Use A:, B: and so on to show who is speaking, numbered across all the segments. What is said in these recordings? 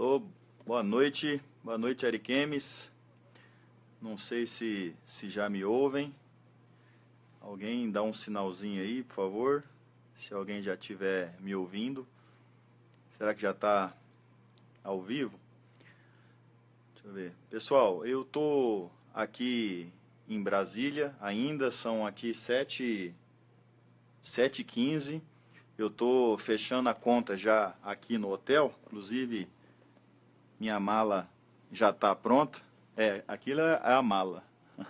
A: Alô, boa noite, boa noite Ariquemes. Não sei se, se já me ouvem. Alguém dá um sinalzinho aí, por favor. Se alguém já estiver me ouvindo. Será que já está ao vivo? Deixa eu ver. Pessoal, eu tô aqui em Brasília, ainda são aqui 7 h 15 Eu tô fechando a conta já aqui no hotel, inclusive minha mala já está pronta. É, aquilo é a mala.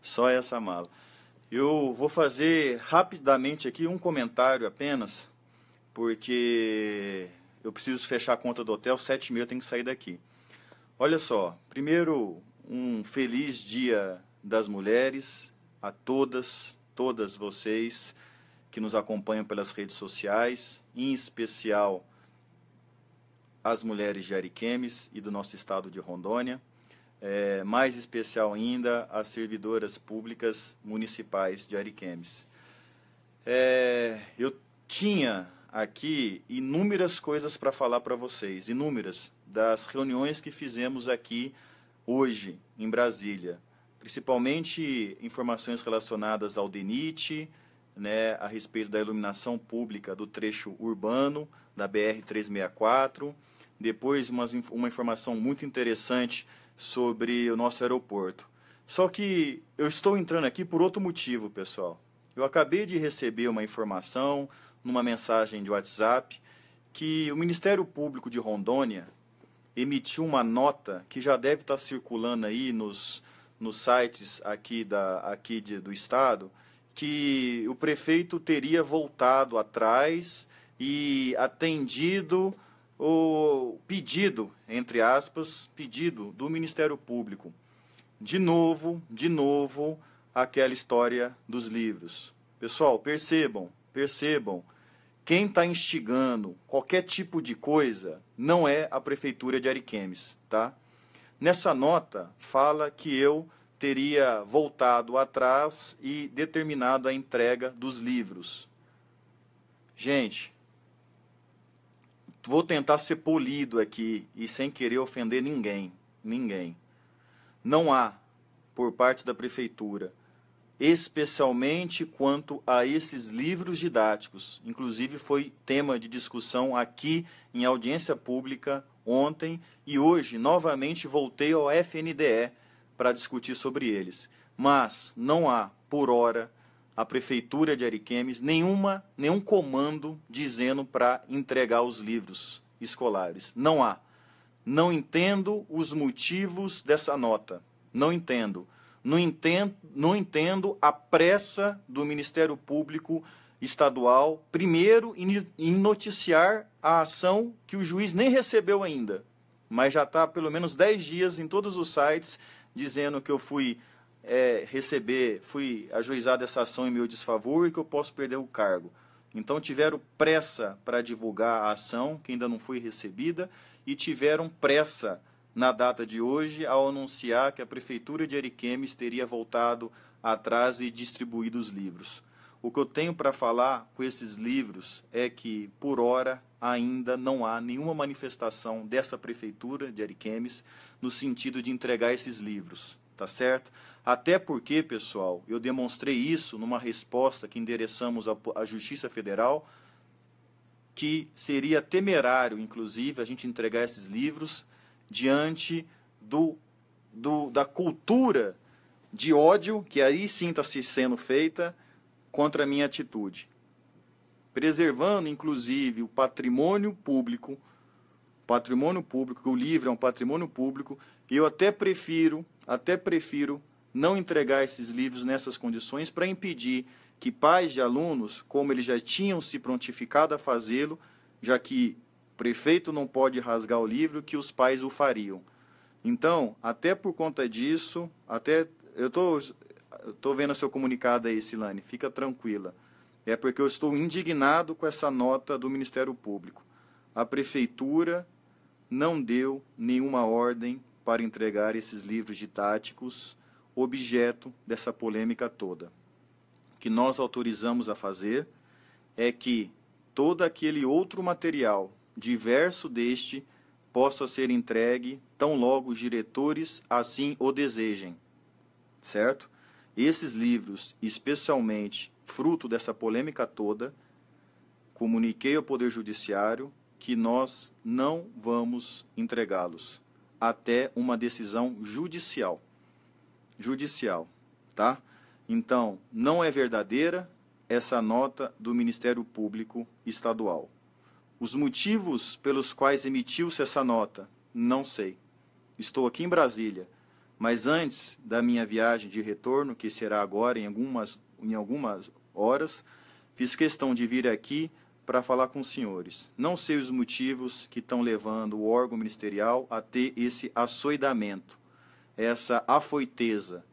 A: Só essa mala. Eu vou fazer rapidamente aqui um comentário apenas, porque eu preciso fechar a conta do hotel, sete mil eu tenho que sair daqui. Olha só, primeiro um feliz dia das mulheres a todas, todas vocês que nos acompanham pelas redes sociais, em especial as mulheres de Ariquemes e do nosso estado de Rondônia, é, mais especial ainda as servidoras públicas municipais de Ariquemes. É, eu tinha aqui inúmeras coisas para falar para vocês, inúmeras das reuniões que fizemos aqui hoje em Brasília, principalmente informações relacionadas ao DENIT, né, a respeito da iluminação pública do trecho urbano da BR-364. Depois, umas, uma informação muito interessante sobre o nosso aeroporto. Só que eu estou entrando aqui por outro motivo, pessoal. Eu acabei de receber uma informação numa mensagem de WhatsApp que o Ministério Público de Rondônia emitiu uma nota que já deve estar circulando aí nos, nos sites aqui, da, aqui de, do Estado, que o prefeito teria voltado atrás e atendido o pedido, entre aspas, pedido do Ministério Público. De novo, de novo, aquela história dos livros. Pessoal, percebam, percebam, quem está instigando qualquer tipo de coisa não é a Prefeitura de Ariquemes, tá? Nessa nota fala que eu teria voltado atrás e determinado a entrega dos livros. Gente, vou tentar ser polido aqui e sem querer ofender ninguém, ninguém. Não há por parte da prefeitura, especialmente quanto a esses livros didáticos. Inclusive foi tema de discussão aqui em audiência pública ontem e hoje novamente voltei ao FNDE para discutir sobre eles. Mas não há, por hora, a prefeitura de Ariquemes nenhuma, nenhum comando dizendo para entregar os livros escolares. Não há. Não entendo os motivos dessa nota. Não entendo. Não entendo, não entendo a pressa do Ministério Público Estadual, primeiro, em noticiar a ação que o juiz nem recebeu ainda, mas já está pelo menos 10 dias em todos os sites dizendo que eu fui é, receber, fui ajuizado essa ação em meu desfavor e que eu posso perder o cargo. Então tiveram pressa para divulgar a ação, que ainda não foi recebida, e tiveram pressa na data de hoje ao anunciar que a Prefeitura de Ariquemes teria voltado atrás e distribuído os livros. O que eu tenho para falar com esses livros é que, por hora, ainda não há nenhuma manifestação dessa prefeitura de Ariquemes no sentido de entregar esses livros, tá certo? Até porque, pessoal, eu demonstrei isso numa resposta que endereçamos à Justiça Federal, que seria temerário, inclusive, a gente entregar esses livros diante do, do da cultura de ódio que aí sim está sendo feita contra a minha atitude preservando inclusive o patrimônio público, patrimônio público, que o livro é um patrimônio público, e eu até prefiro, até prefiro não entregar esses livros nessas condições para impedir que pais de alunos, como eles já tinham se prontificado a fazê-lo, já que o prefeito não pode rasgar o livro, que os pais o fariam. Então, até por conta disso, até eu tô, estou tô vendo seu comunicado aí, Silane, fica tranquila é porque eu estou indignado com essa nota do Ministério Público. A prefeitura não deu nenhuma ordem para entregar esses livros didáticos, objeto dessa polêmica toda. O que nós autorizamos a fazer é que todo aquele outro material diverso deste possa ser entregue tão logo os diretores assim o desejem. Certo? Esses livros, especialmente fruto dessa polêmica toda, comuniquei ao Poder Judiciário que nós não vamos entregá-los até uma decisão judicial. Judicial, tá? Então, não é verdadeira essa nota do Ministério Público Estadual. Os motivos pelos quais emitiu-se essa nota, não sei. Estou aqui em Brasília, mas antes da minha viagem de retorno, que será agora em algumas, em algumas horas, fiz questão de vir aqui para falar com os senhores. Não sei os motivos que estão levando o órgão ministerial a ter esse açoidamento, essa afoiteza,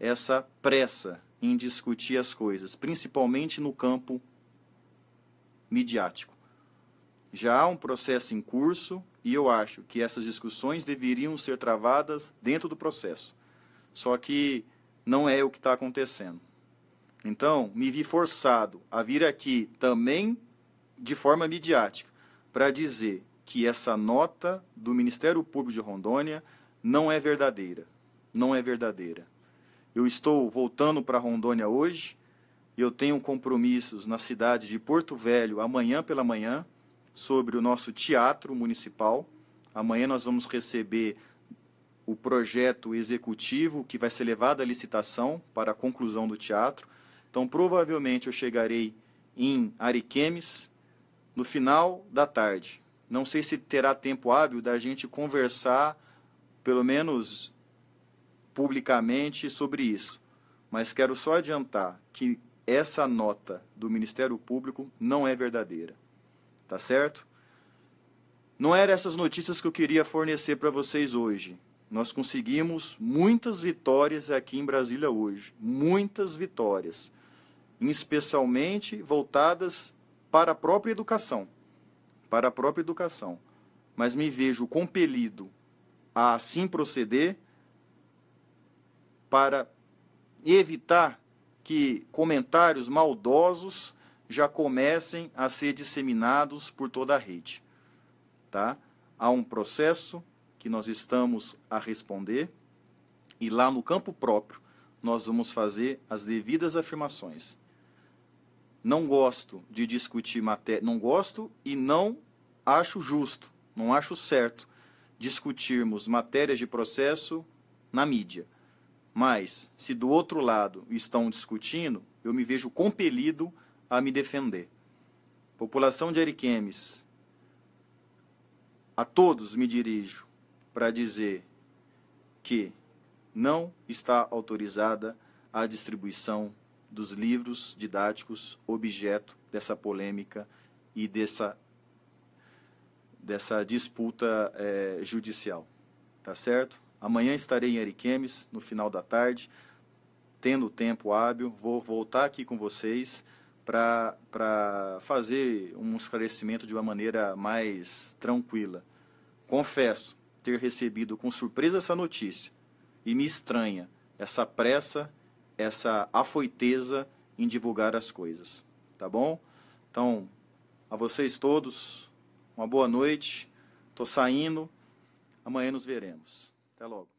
A: essa pressa em discutir as coisas, principalmente no campo midiático. Já há um processo em curso e eu acho que essas discussões deveriam ser travadas dentro do processo. Só que não é o que está acontecendo. Então, me vi forçado a vir aqui também de forma midiática para dizer que essa nota do Ministério Público de Rondônia não é verdadeira. Não é verdadeira. Eu estou voltando para Rondônia hoje. Eu tenho compromissos na cidade de Porto Velho amanhã pela manhã sobre o nosso teatro municipal. Amanhã nós vamos receber o projeto executivo que vai ser levado à licitação para a conclusão do teatro. Então, provavelmente eu chegarei em Ariquemes no final da tarde. Não sei se terá tempo hábil da gente conversar, pelo menos publicamente, sobre isso. Mas quero só adiantar que essa nota do Ministério Público não é verdadeira. Tá certo? Não eram essas notícias que eu queria fornecer para vocês hoje. Nós conseguimos muitas vitórias aqui em Brasília hoje. Muitas vitórias especialmente voltadas para a própria educação, para a própria educação. Mas me vejo compelido a assim proceder para evitar que comentários maldosos já comecem a ser disseminados por toda a rede, tá? Há um processo que nós estamos a responder e lá no campo próprio nós vamos fazer as devidas afirmações não gosto de discutir matéria, não gosto e não acho justo, não acho certo discutirmos matérias de processo na mídia. Mas, se do outro lado estão discutindo, eu me vejo compelido a me defender. População de Ariquemes, a todos me dirijo para dizer que não está autorizada a distribuição dos livros didáticos objeto dessa polêmica e dessa, dessa disputa é, judicial. Tá certo? Amanhã estarei em Ariquemes, no final da tarde, tendo tempo hábil, vou voltar aqui com vocês para fazer um esclarecimento de uma maneira mais tranquila. Confesso ter recebido com surpresa essa notícia e me estranha essa pressa essa afoiteza em divulgar as coisas, tá bom? Então, a vocês todos, uma boa noite. Tô saindo. Amanhã nos veremos. Até logo.